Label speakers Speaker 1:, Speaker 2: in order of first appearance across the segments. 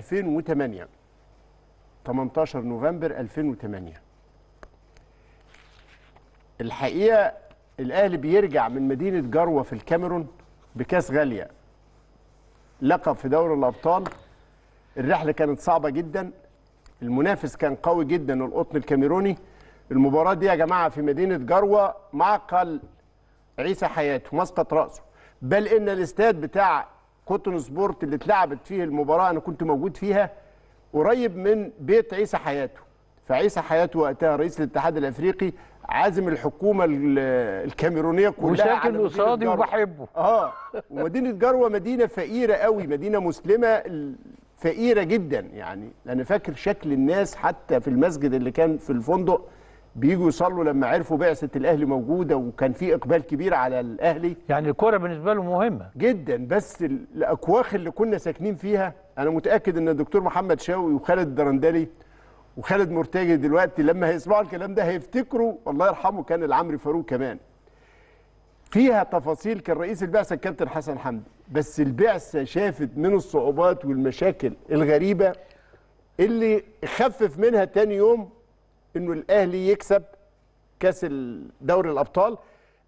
Speaker 1: 2008 18 نوفمبر 2008 الحقيقة الأهلي بيرجع من مدينة جروة في الكاميرون بكاس غالية لقب في دوري الأبطال الرحلة كانت صعبة جدا المنافس كان قوي جدا القطن الكاميروني المباراة دي يا جماعة في مدينة جروة معقل عيسى حياته مسقط رأسه بل إن الاستاد بتاع كوتون سبورت اللي اتلعبت فيه المباراه انا كنت موجود فيها قريب من بيت عيسى حياته فعيسى حياته وقتها رئيس الاتحاد الافريقي عازم الحكومه الكاميرونيه كلها وشاكل قصادي وبحبه اه ومدينه جروه مدينه فقيره قوي مدينه مسلمه فقيره جدا يعني انا فاكر شكل الناس حتى في المسجد اللي كان في الفندق بيجوا يصلوا لما عرفوا بعثه الاهلي موجوده وكان في اقبال كبير على الاهلي يعني الكوره بالنسبه له مهمه جدا بس الاكواخ اللي كنا ساكنين فيها انا متاكد ان الدكتور محمد شاوي وخالد الدرندلي وخالد مرتجي دلوقتي لما هيسمعوا الكلام ده هيفتكروا الله يرحمه كان العمري فاروق كمان فيها تفاصيل كان رئيس البعثه الكابتن حسن حمدي بس البعثه شافت من الصعوبات والمشاكل الغريبه اللي خفف منها تاني يوم انه الاهلي يكسب كاس دوري الابطال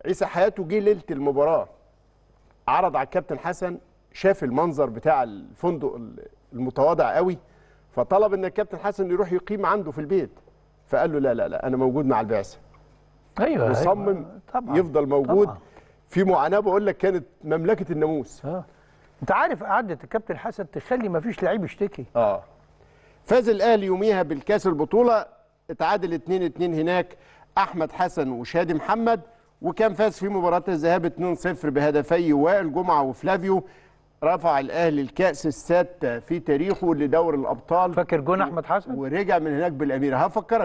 Speaker 1: عيسى حياته جه ليله المباراه عرض على الكابتن حسن شاف المنظر بتاع الفندق المتواضع قوي فطلب ان الكابتن حسن يروح يقيم عنده في البيت فقال له لا لا لا انا موجود مع البعثه ايوه, أيوة، مصمم أيوة. طبعا يفضل موجود طبعا. في معاناه بقول لك كانت مملكه الناموس اه انت عارف قعده الكابتن حسن تخلي ما فيش لعيب يشتكي اه فاز الاهلي يوميها بالكاس البطوله اتعادل 2-2 هناك احمد حسن وشادي محمد وكان فاز في مباراه الذهاب 2-0 بهدفي وائل جمعه وفلافيو رفع الاهلي الكاس السادسه في تاريخه لدور الابطال فاكر جون احمد حسن ورجع من هناك بالاميره هفكرك